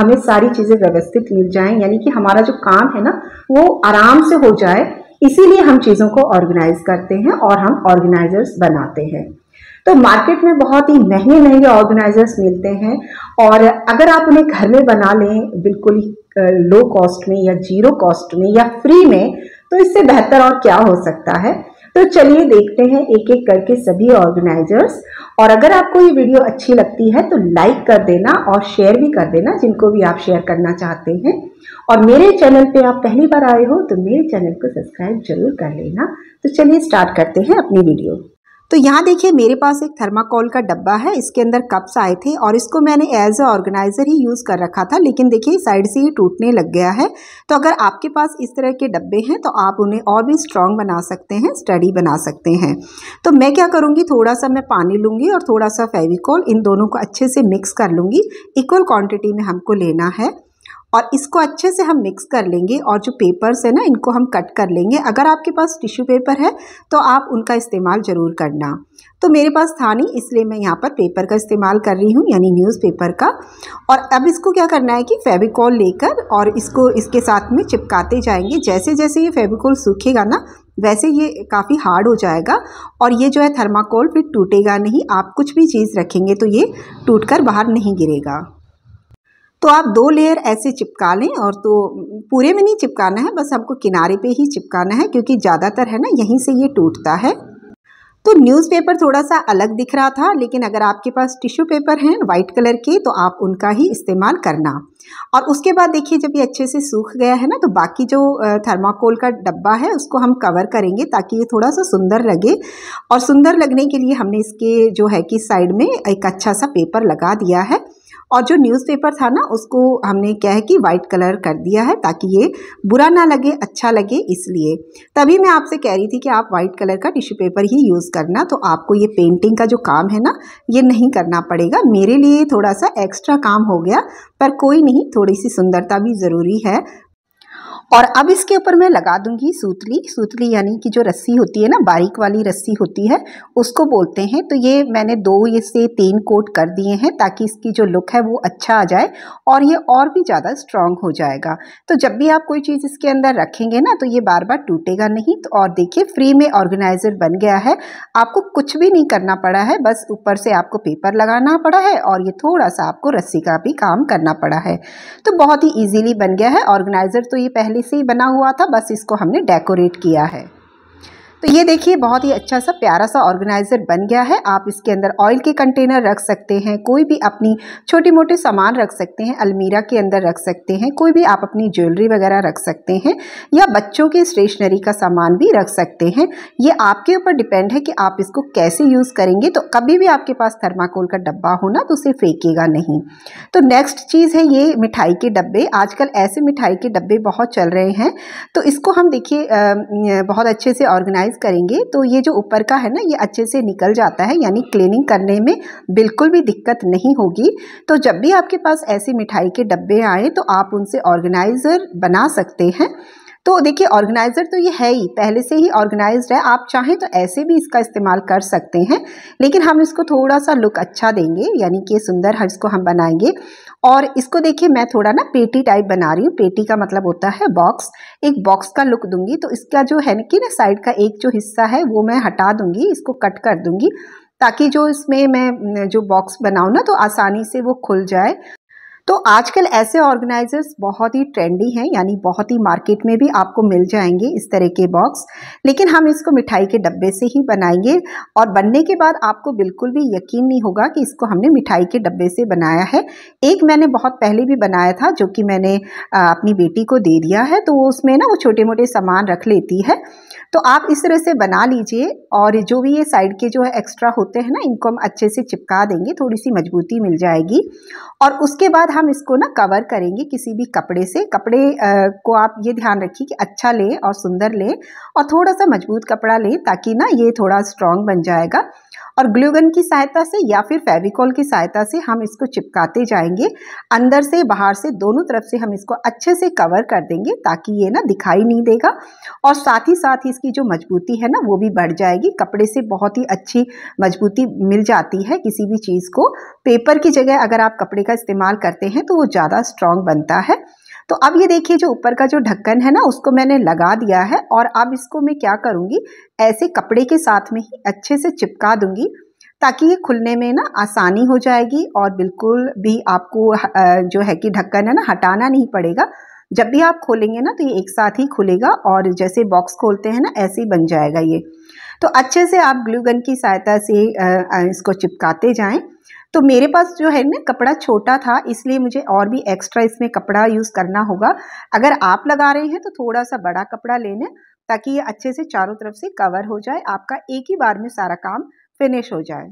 हमें सारी चीज़ें व्यवस्थित मिल जाएं यानी कि हमारा जो काम है ना वो आराम से हो जाए इसीलिए हम चीज़ों को ऑर्गेनाइज करते हैं और हम ऑर्गेनाइजर्स बनाते हैं तो मार्केट में बहुत ही महंगे महंगे ऑर्गेनाइजर्स मिलते हैं और अगर आप उन्हें घर में बना लें बिल्कुल ही लो कॉस्ट में या जीरो कॉस्ट में या फ्री में तो इससे बेहतर और क्या हो सकता है तो चलिए देखते हैं एक एक करके सभी ऑर्गेनाइजर्स और अगर आपको ये वीडियो अच्छी लगती है तो लाइक कर देना और शेयर भी कर देना जिनको भी आप शेयर करना चाहते हैं और मेरे चैनल पे आप पहली बार आए हो तो मेरे चैनल को सब्सक्राइब जरूर कर लेना तो चलिए स्टार्ट करते हैं अपनी वीडियो तो यहाँ देखिए मेरे पास एक थर्माकोल का डब्बा है इसके अंदर कप्स आए थे और इसको मैंने एज अ ऑर्गेनाइज़र ही यूज़ कर रखा था लेकिन देखिए साइड से ही टूटने लग गया है तो अगर आपके पास इस तरह के डब्बे हैं तो आप उन्हें और भी स्ट्रॉन्ग बना सकते हैं स्टडी बना सकते हैं तो मैं क्या करूँगी थोड़ा सा मैं पानी लूँगी और थोड़ा सा फेविकॉल इन दोनों को अच्छे से मिक्स कर लूँगी इक्वल क्वान्टिटी में हमको लेना है और इसको अच्छे से हम मिक्स कर लेंगे और जो पेपर्स है ना इनको हम कट कर लेंगे अगर आपके पास टिश्यू पेपर है तो आप उनका इस्तेमाल ज़रूर करना तो मेरे पास था नहीं इसलिए मैं यहाँ पर पेपर का इस्तेमाल कर रही हूँ यानी न्यूज़पेपर का और अब इसको क्या करना है कि फेविकॉल लेकर और इसको इसके साथ में चिपकाते जाएंगे जैसे जैसे ये फेविकॉल सूखेगा ना वैसे ये काफ़ी हार्ड हो जाएगा और ये जो है थर्माकोल फिर टूटेगा नहीं आप कुछ भी चीज़ रखेंगे तो ये टूट कर बाहर नहीं गिरेगा तो आप दो लेयर ऐसे चिपका लें और तो पूरे में नहीं चिपकाना है बस आपको किनारे पे ही चिपकाना है क्योंकि ज़्यादातर है ना यहीं से ये टूटता है तो न्यूज़पेपर थोड़ा सा अलग दिख रहा था लेकिन अगर आपके पास टिश्यू पेपर हैं वाइट कलर के तो आप उनका ही इस्तेमाल करना और उसके बाद देखिए जब ये अच्छे से सूख गया है ना तो बाकी जो थर्माकोल का डब्बा है उसको हम कवर करेंगे ताकि ये थोड़ा सा सुंदर लगे और सुंदर लगने के लिए हमने इसके जो है कि साइड में एक अच्छा सा पेपर लगा दिया है और जो न्यूज़पेपर था ना उसको हमने क्या है कि वाइट कलर कर दिया है ताकि ये बुरा ना लगे अच्छा लगे इसलिए तभी मैं आपसे कह रही थी कि आप वाइट कलर का टिश्यू पेपर ही यूज़ करना तो आपको ये पेंटिंग का जो काम है ना ये नहीं करना पड़ेगा मेरे लिए थोड़ा सा एक्स्ट्रा काम हो गया पर कोई नहीं थोड़ी सी सुंदरता भी ज़रूरी है और अब इसके ऊपर मैं लगा दूंगी सूतली सूतली यानी कि जो रस्सी होती है ना बारीक वाली रस्सी होती है उसको बोलते हैं तो ये मैंने दो ये से तीन कोट कर दिए हैं ताकि इसकी जो लुक है वो अच्छा आ जाए और ये और भी ज़्यादा स्ट्रांग हो जाएगा तो जब भी आप कोई चीज़ इसके अंदर रखेंगे ना तो ये बार बार टूटेगा नहीं तो और देखिए फ्री में ऑर्गेनाइज़र बन गया है आपको कुछ भी नहीं करना पड़ा है बस ऊपर से आपको पेपर लगाना पड़ा है और ये थोड़ा सा आपको रस्सी का भी काम करना पड़ा है तो बहुत ही ईजीली बन गया है ऑर्गेनाइज़र तो ये पहले से ही बना हुआ था बस इसको हमने डेकोरेट किया है तो ये देखिए बहुत ही अच्छा सा प्यारा सा ऑर्गेनाइज़र बन गया है आप इसके अंदर ऑयल के कंटेनर रख सकते हैं कोई भी अपनी छोटी मोटे सामान रख सकते हैं अलमीरा के अंदर रख सकते हैं कोई भी आप अपनी ज्वेलरी वगैरह रख सकते हैं या बच्चों के स्टेशनरी का सामान भी रख सकते हैं ये आपके ऊपर डिपेंड है कि आप इसको कैसे यूज़ करेंगे तो कभी भी आपके पास थर्माकोल का डब्बा होना तो उसे फेंकेगा नहीं तो नेक्स्ट चीज़ है ये मिठाई के डब्बे आजकल ऐसे मिठाई के डब्बे बहुत चल रहे हैं तो इसको हम देखिए बहुत अच्छे से ऑर्गेनाइज एक्सरसाइज करेंगे तो ये जो ऊपर का है ना ये अच्छे से निकल जाता है यानी क्लीनिंग करने में बिल्कुल भी दिक्कत नहीं होगी तो जब भी आपके पास ऐसी मिठाई के डब्बे आए तो आप उनसे ऑर्गेनाइज़र बना सकते हैं तो देखिए ऑर्गेनाइज़र तो ये है ही पहले से ही ऑर्गेनाइज है आप चाहें तो ऐसे भी इसका इस्तेमाल कर सकते हैं लेकिन हम इसको थोड़ा सा लुक अच्छा देंगे यानी कि सुंदर हर्ज को हम बनाएंगे और इसको देखिए मैं थोड़ा ना पेटी टाइप बना रही हूँ पेटी का मतलब होता है बॉक्स एक बॉक्स का लुक दूंगी तो इसका जो है कि ना साइड का एक जो हिस्सा है वो मैं हटा दूंगी इसको कट कर दूंगी ताकि जो इसमें मैं जो बॉक्स बनाऊँ ना तो आसानी से वो खुल जाए तो आजकल ऐसे ऑर्गेनाइजर्स बहुत ही ट्रेंडी हैं यानी बहुत ही मार्केट में भी आपको मिल जाएंगे इस तरह के बॉक्स लेकिन हम इसको मिठाई के डब्बे से ही बनाएंगे और बनने के बाद आपको बिल्कुल भी यकीन नहीं होगा कि इसको हमने मिठाई के डब्बे से बनाया है एक मैंने बहुत पहले भी बनाया था जो कि मैंने अपनी बेटी को दे दिया है तो वो उसमें ना वो छोटे मोटे सामान रख लेती है तो आप इस तरह से बना लीजिए और जो भी ये साइड के जो है एक्स्ट्रा होते हैं ना इनको हम अच्छे से चिपका देंगे थोड़ी सी मजबूती मिल जाएगी और उसके बाद बाद हम इसको ना कवर करेंगे किसी भी कपड़े से कपड़े आ, को आप ये ध्यान रखिए कि अच्छा लें और सुंदर लें और थोड़ा सा मजबूत कपड़ा लें ताकि ना ये थोड़ा स्ट्रॉन्ग बन जाएगा और ग्लूगन की सहायता से या फिर फेविकॉल की सहायता से हम इसको चिपकाते जाएंगे अंदर से बाहर से दोनों तरफ से हम इसको अच्छे से कवर कर देंगे ताकि ये ना दिखाई नहीं देगा और साथ ही साथ ही इसकी जो मजबूती है ना वो भी बढ़ जाएगी कपड़े से बहुत ही अच्छी मजबूती मिल जाती है किसी भी चीज़ को पेपर की जगह अगर आप कपड़े का इस्तेमाल करते हैं तो वो ज़्यादा स्ट्रॉन्ग बनता है तो अब ये देखिए जो ऊपर का जो ढक्कन है ना उसको मैंने लगा दिया है और अब इसको मैं क्या करूँगी ऐसे कपड़े के साथ में ही अच्छे से चिपका दूँगी ताकि ये खुलने में ना आसानी हो जाएगी और बिल्कुल भी आपको जो है कि ढक्कन है ना हटाना नहीं पड़ेगा जब भी आप खोलेंगे ना तो ये एक साथ ही खुलेगा और जैसे बॉक्स खोलते हैं ना ऐसे ही बन जाएगा ये तो अच्छे से आप ग्लू गन की सहायता से इसको चिपकाते जाएं तो मेरे पास जो है ना कपड़ा छोटा था इसलिए मुझे और भी एक्स्ट्रा इसमें कपड़ा यूज़ करना होगा अगर आप लगा रहे हैं तो थोड़ा सा बड़ा कपड़ा लें ताकि ये अच्छे से चारों तरफ से कवर हो जाए आपका एक ही बार में सारा काम फिनिश हो जाए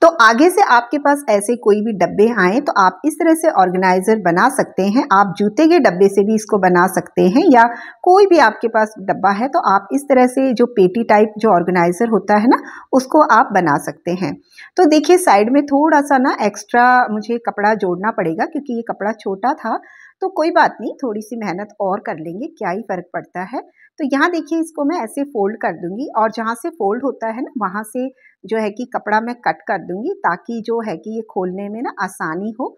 तो आगे से आपके पास ऐसे कोई भी डब्बे आए तो आप इस तरह से ऑर्गेनाइज़र बना सकते हैं आप जूते के डब्बे से भी इसको बना सकते हैं या कोई भी आपके पास डब्बा है तो आप इस तरह से जो पेटी टाइप जो ऑर्गेनाइज़र होता है ना उसको आप बना सकते हैं तो देखिए साइड में थोड़ा सा ना एक्स्ट्रा मुझे कपड़ा जोड़ना पड़ेगा क्योंकि ये कपड़ा छोटा था तो कोई बात नहीं थोड़ी सी मेहनत और कर लेंगे क्या ही फ़र्क पड़ता है तो यहाँ देखिए इसको मैं ऐसे फ़ोल्ड कर दूँगी और जहाँ से फ़ोल्ड होता है ना वहाँ से जो है कि कपड़ा मैं कट कर दूँगी ताकि जो है कि ये खोलने में ना आसानी हो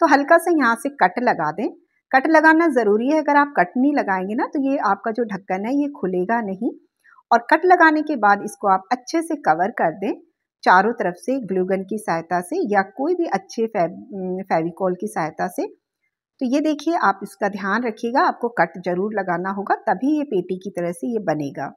तो हल्का सा यहाँ से कट लगा दें कट लगाना ज़रूरी है अगर आप कट नहीं लगाएंगे ना तो ये आपका जो ढक्कन है ये खुलेगा नहीं और कट लगाने के बाद इसको आप अच्छे से कवर कर दें चारों तरफ से ग्लूगन की सहायता से या कोई भी अच्छे फैब फेविकॉल की सहायता से तो ये देखिए आप इसका ध्यान रखिएगा आपको कट जरूर लगाना होगा तभी ये पेटी की तरह से ये बनेगा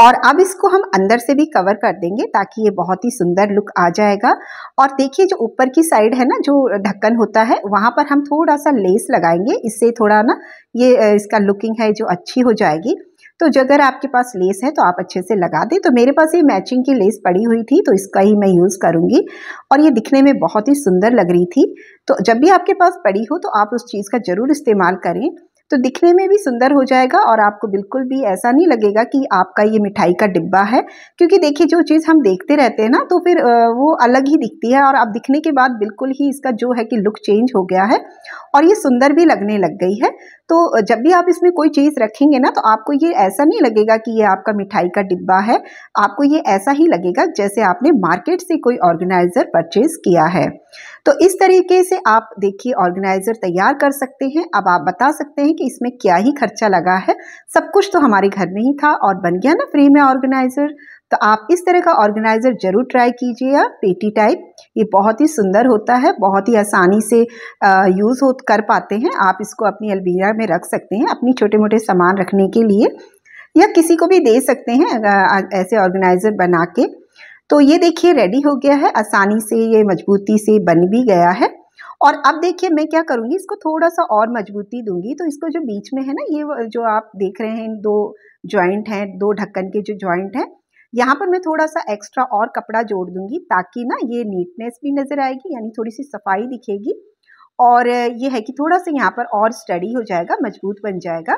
और अब इसको हम अंदर से भी कवर कर देंगे ताकि ये बहुत ही सुंदर लुक आ जाएगा और देखिए जो ऊपर की साइड है ना जो ढक्कन होता है वहाँ पर हम थोड़ा सा लेस लगाएंगे इससे थोड़ा ना ये इसका लुकिंग है जो अच्छी हो जाएगी तो अगर आपके पास लेस है तो आप अच्छे से लगा दें तो मेरे पास ये मैचिंग की लेस पड़ी हुई थी तो इसका ही मैं यूज़ करूँगी और ये दिखने में बहुत ही सुंदर लग रही थी तो जब भी आपके पास पड़ी हो तो आप उस चीज़ का ज़रूर इस्तेमाल करें तो दिखने में भी सुंदर हो जाएगा और आपको बिल्कुल भी ऐसा नहीं लगेगा कि आपका ये मिठाई का डिब्बा है क्योंकि देखिए जो चीज़ हम देखते रहते हैं ना तो फिर वो अलग ही दिखती है और अब दिखने के बाद बिल्कुल ही इसका जो है कि लुक चेंज हो गया है और ये सुंदर भी लगने लग गई है तो जब भी आप इसमें कोई चीज़ रखेंगे ना तो आपको ये ऐसा नहीं लगेगा कि ये आपका मिठाई का डिब्बा है आपको ये ऐसा ही लगेगा जैसे आपने मार्केट से कोई ऑर्गेनाइज़र परचेज़ किया है तो इस तरीके से आप देखिए ऑर्गेनाइज़र तैयार कर सकते हैं अब आप बता सकते हैं कि इसमें क्या ही खर्चा लगा है सब कुछ तो हमारे घर में ही था और बन गया ना फ्री में ऑर्गेनाइज़र तो आप इस तरह का ऑर्गेनाइज़र ज़रूर ट्राई कीजिएगा पेटी टाइप ये बहुत ही सुंदर होता है बहुत ही आसानी से यूज़ हो कर पाते हैं आप इसको अपनी अलमीरा में रख सकते हैं अपनी छोटे मोटे सामान रखने के लिए या किसी को भी दे सकते हैं ऐसे ऑर्गेनाइज़र बना के तो ये देखिए रेडी हो गया है आसानी से ये मजबूती से बन भी गया है और अब देखिए मैं क्या करूँगी इसको थोड़ा सा और मजबूती दूंगी तो इसको जो बीच में है ना ये जो आप देख रहे हैं दो जॉइंट हैं दो ढक्कन के जो जॉइंट हैं यहाँ पर मैं थोड़ा सा एक्स्ट्रा और कपड़ा जोड़ दूंगी ताकि ना ये नीटनेस भी नज़र आएगी यानी थोड़ी सी सफाई दिखेगी और ये है कि थोड़ा सा यहाँ पर और स्टडी हो जाएगा मजबूत बन जाएगा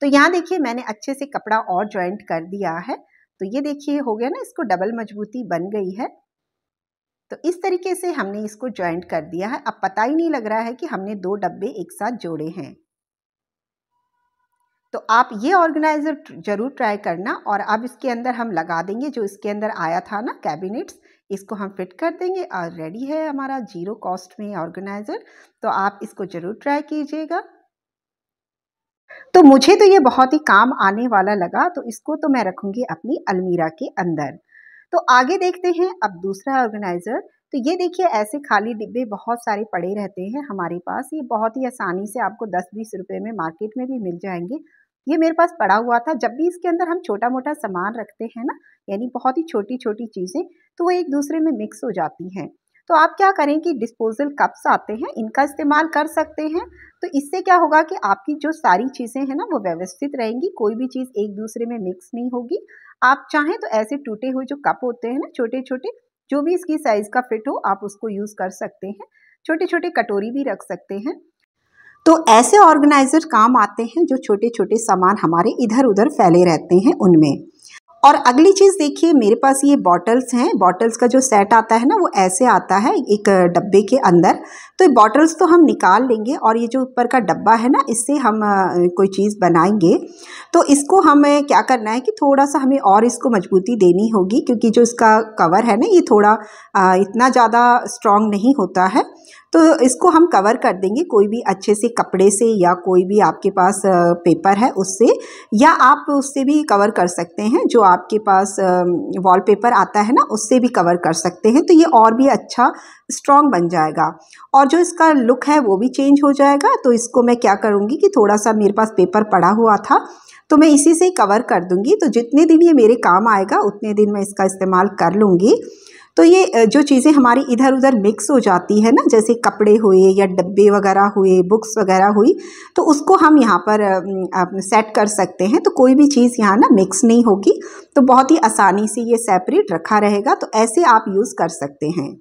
तो यहाँ देखिए मैंने अच्छे से कपड़ा और ज्वाइंट कर दिया है तो ये देखिए हो गया ना इसको डबल मजबूती बन गई है तो इस तरीके से हमने इसको ज्वाइंट कर दिया है अब पता ही नहीं लग रहा है कि हमने दो डब्बे एक साथ जोड़े हैं तो आप ये ऑर्गेनाइज़र ज़रूर ट्राई करना और अब इसके अंदर हम लगा देंगे जो इसके अंदर आया था ना कैबिनेट्स इसको हम फिट कर देंगे और रेडी है हमारा जीरो कॉस्ट में ऑर्गेनाइज़र तो आप इसको ज़रूर ट्राई कीजिएगा तो मुझे तो ये बहुत ही काम आने वाला लगा तो इसको तो मैं रखूँगी अपनी अलमीरा के अंदर तो आगे देखते हैं अब दूसरा ऑर्गेनाइज़र तो ये देखिए ऐसे खाली डिब्बे बहुत सारे पड़े रहते हैं हमारे पास ये बहुत ही आसानी से आपको दस बीस रुपए में मार्केट में भी मिल जाएंगे ये मेरे पास पड़ा हुआ था जब भी इसके अंदर हम छोटा मोटा सामान रखते हैं ना यानी बहुत ही छोटी छोटी चीज़ें तो वो एक दूसरे में मिक्स हो जाती हैं तो आप क्या करें कि डिस्पोजल कप्स आते हैं इनका इस्तेमाल कर सकते हैं तो इससे क्या होगा कि आपकी जो सारी चीज़ें हैं ना वो व्यवस्थित रहेंगी कोई भी चीज़ एक दूसरे में मिक्स नहीं होगी आप चाहें तो ऐसे टूटे हुए जो कप होते हैं ना छोटे छोटे जो भी इसकी साइज़ का फिट हो आप उसको यूज़ कर सकते हैं छोटे छोटे कटोरी भी रख सकते हैं तो ऐसे ऑर्गेनाइज़र काम आते हैं जो छोटे छोटे सामान हमारे इधर उधर फैले रहते हैं उनमें और अगली चीज़ देखिए मेरे पास ये बॉटल्स हैं बॉटल्स का जो सेट आता है ना वो ऐसे आता है एक डब्बे के अंदर तो बॉटल्स तो हम निकाल लेंगे और ये जो ऊपर का डब्बा है ना इससे हम कोई चीज़ बनाएंगे तो इसको हमें क्या करना है कि थोड़ा सा हमें और इसको मजबूती देनी होगी क्योंकि जो इसका कवर है ना ये थोड़ा इतना ज़्यादा स्ट्रॉन्ग नहीं होता है तो इसको हम कवर कर देंगे कोई भी अच्छे से कपड़े से या कोई भी आपके पास पेपर है उससे या आप उससे भी कवर कर सकते हैं जो आपके पास वॉलपेपर आता है ना उससे भी कवर कर सकते हैं तो ये और भी अच्छा स्ट्रॉन्ग बन जाएगा और जो इसका लुक है वो भी चेंज हो जाएगा तो इसको मैं क्या करूँगी कि थोड़ा सा मेरे पास पेपर पड़ा हुआ था तो मैं इसी से कवर कर दूँगी तो जितने दिन ये मेरे काम आएगा उतने दिन मैं इसका इस्तेमाल कर लूँगी तो ये जो चीज़ें हमारी इधर उधर मिक्स हो जाती है ना जैसे कपड़े हुए या डब्बे वगैरह हुए बुक्स वगैरह हुई तो उसको हम यहाँ पर सेट कर सकते हैं तो कोई भी चीज़ यहाँ ना मिक्स नहीं होगी तो बहुत ही आसानी से ये सेपरेट रखा रहेगा तो ऐसे आप यूज़ कर सकते हैं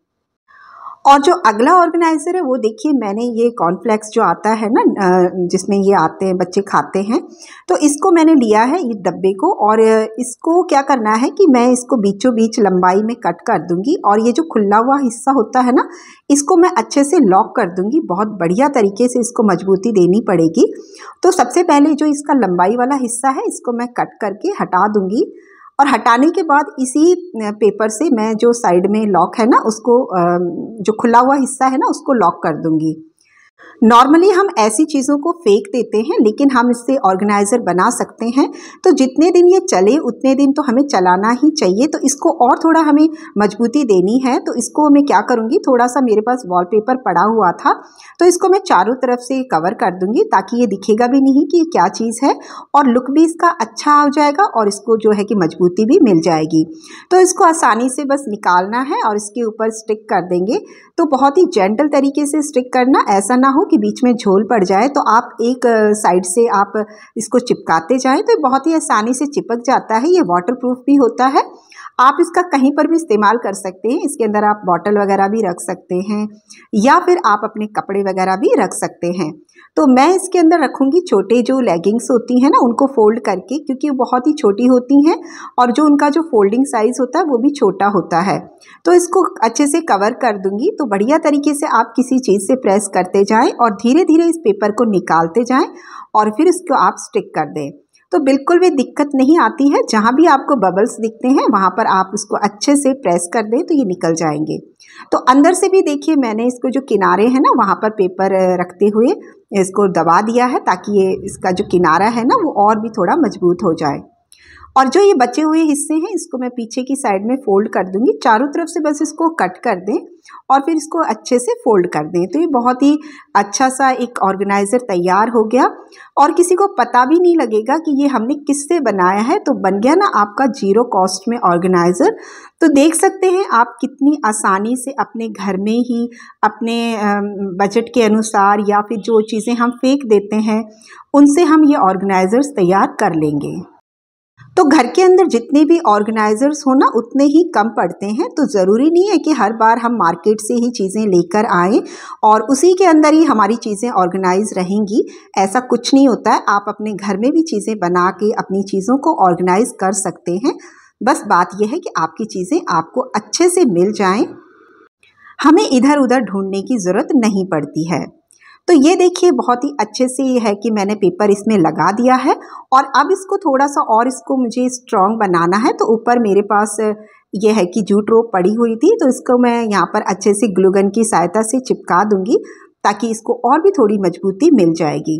और जो अगला ऑर्गेनाइज़र है वो देखिए मैंने ये कॉर्नफ्लैक्स जो आता है ना जिसमें ये आते हैं बच्चे खाते हैं तो इसको मैंने लिया है ये डब्बे को और इसको क्या करना है कि मैं इसको बीचों बीच लंबाई में कट कर दूंगी और ये जो खुला हुआ हिस्सा होता है ना इसको मैं अच्छे से लॉक कर दूंगी बहुत बढ़िया तरीके से इसको मजबूती देनी पड़ेगी तो सबसे पहले जो इसका लंबाई वाला हिस्सा है इसको मैं कट करके हटा दूँगी और हटाने के बाद इसी पेपर से मैं जो साइड में लॉक है ना उसको जो खुला हुआ हिस्सा है ना उसको लॉक कर दूँगी नॉर्मली हम ऐसी चीज़ों को फेंक देते हैं लेकिन हम इससे ऑर्गेनाइज़र बना सकते हैं तो जितने दिन ये चले उतने दिन तो हमें चलाना ही चाहिए तो इसको और थोड़ा हमें मजबूती देनी है तो इसको मैं क्या करूँगी थोड़ा सा मेरे पास वॉलपेपर पड़ा हुआ था तो इसको मैं चारों तरफ से कवर कर दूँगी ताकि ये दिखेगा भी नहीं कि ये क्या चीज़ है और लुक भी इसका अच्छा हो जाएगा और इसको जो है कि मजबूती भी मिल जाएगी तो इसको आसानी से बस निकालना है और इसके ऊपर स्टिक कर देंगे तो बहुत ही जेंटल तरीके से स्टिक करना ऐसा ना हो के बीच में झोल पड़ जाए तो आप एक साइड से आप इसको चिपकाते जाएं तो बहुत ही आसानी से चिपक जाता है ये वाटर भी होता है आप इसका कहीं पर भी इस्तेमाल कर सकते हैं इसके अंदर आप बॉटल वगैरह भी रख सकते हैं या फिर आप अपने कपड़े वगैरह भी रख सकते हैं तो मैं इसके अंदर रखूँगी छोटे जो लेगिंग्स होती हैं ना उनको फोल्ड करके क्योंकि वो बहुत ही छोटी होती हैं और जो उनका जो फोल्डिंग साइज़ होता है वो भी छोटा होता है तो इसको अच्छे से कवर कर दूँगी तो बढ़िया तरीके से आप किसी चीज़ से प्रेस करते जाएँ और धीरे धीरे इस पेपर को निकालते जाएँ और फिर इसको आप स्टिक कर दें तो बिल्कुल भी दिक्कत नहीं आती है जहाँ भी आपको बबल्स दिखते हैं वहाँ पर आप उसको अच्छे से प्रेस कर दें तो ये निकल जाएंगे तो अंदर से भी देखिए मैंने इसको जो किनारे हैं ना वहाँ पर पेपर रखते हुए इसको दबा दिया है ताकि ये इसका जो किनारा है ना वो और भी थोड़ा मजबूत हो जाए और जो ये बचे हुए हिस्से हैं इसको मैं पीछे की साइड में फोल्ड कर दूंगी चारों तरफ से बस इसको कट कर दें और फिर इसको अच्छे से फोल्ड कर दें तो ये बहुत ही अच्छा सा एक ऑर्गेनाइज़र तैयार हो गया और किसी को पता भी नहीं लगेगा कि ये हमने किससे बनाया है तो बन गया ना आपका जीरो कॉस्ट में ऑर्गेनाइज़र तो देख सकते हैं आप कितनी आसानी से अपने घर में ही अपने बजट के अनुसार या फिर जो चीज़ें हम फेंक देते हैं उनसे हम ये ऑर्गेनाइज़र्स तैयार कर लेंगे तो घर के अंदर जितने भी ऑर्गेनाइजर्स हो ना उतने ही कम पड़ते हैं तो ज़रूरी नहीं है कि हर बार हम मार्केट से ही चीज़ें लेकर आएँ और उसी के अंदर ही हमारी चीज़ें ऑर्गेनाइज रहेंगी ऐसा कुछ नहीं होता है आप अपने घर में भी चीज़ें बना के अपनी चीज़ों को ऑर्गेनाइज कर सकते हैं बस बात यह है कि आपकी चीज़ें आपको अच्छे से मिल जाएँ हमें इधर उधर ढूंढने की ज़रूरत नहीं पड़ती है तो ये देखिए बहुत ही अच्छे से ये है कि मैंने पेपर इसमें लगा दिया है और अब इसको थोड़ा सा और इसको मुझे स्ट्रॉन्ग बनाना है तो ऊपर मेरे पास ये है कि जूट रोप पड़ी हुई थी तो इसको मैं यहाँ पर अच्छे से ग्लूगन की सहायता से चिपका दूंगी ताकि इसको और भी थोड़ी मजबूती मिल जाएगी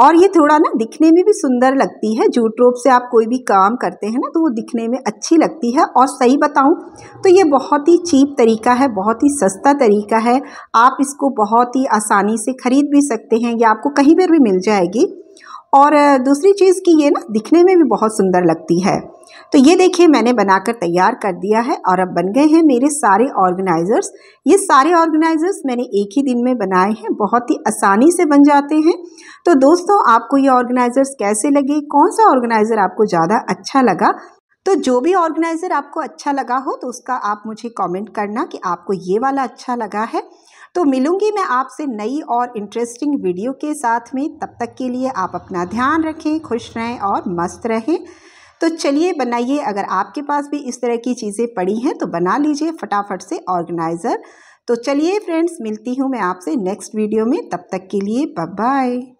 और ये थोड़ा ना दिखने में भी सुंदर लगती है जूट रोप से आप कोई भी काम करते हैं ना तो वो दिखने में अच्छी लगती है और सही बताऊं तो ये बहुत ही चीप तरीका है बहुत ही सस्ता तरीका है आप इसको बहुत ही आसानी से ख़रीद भी सकते हैं या आपको कहीं पर भी मिल जाएगी और दूसरी चीज़ कि ये ना दिखने में भी बहुत सुंदर लगती है तो ये देखिए मैंने बनाकर तैयार कर दिया है और अब बन गए हैं मेरे सारे ऑर्गेनाइज़र्स ये सारे ऑर्गेनाइज़र्स मैंने एक ही दिन में बनाए हैं बहुत ही आसानी से बन जाते हैं तो दोस्तों आपको ये ऑर्गेनाइज़र्स कैसे लगे कौन सा ऑर्गेनाइज़र आपको ज़्यादा अच्छा लगा तो जो भी ऑर्गेनाइज़र आपको अच्छा लगा हो तो उसका आप मुझे कमेंट करना कि आपको ये वाला अच्छा लगा है तो मिलूंगी मैं आपसे नई और इंटरेस्टिंग वीडियो के साथ में तब तक के लिए आप अपना ध्यान रखें खुश रहें और मस्त रहें तो चलिए बनाइए अगर आपके पास भी इस तरह की चीज़ें पड़ी हैं तो बना लीजिए फटाफट से ऑर्गेनाइज़र तो चलिए फ्रेंड्स मिलती हूँ मैं आपसे नेक्स्ट वीडियो में तब तक के लिए बाय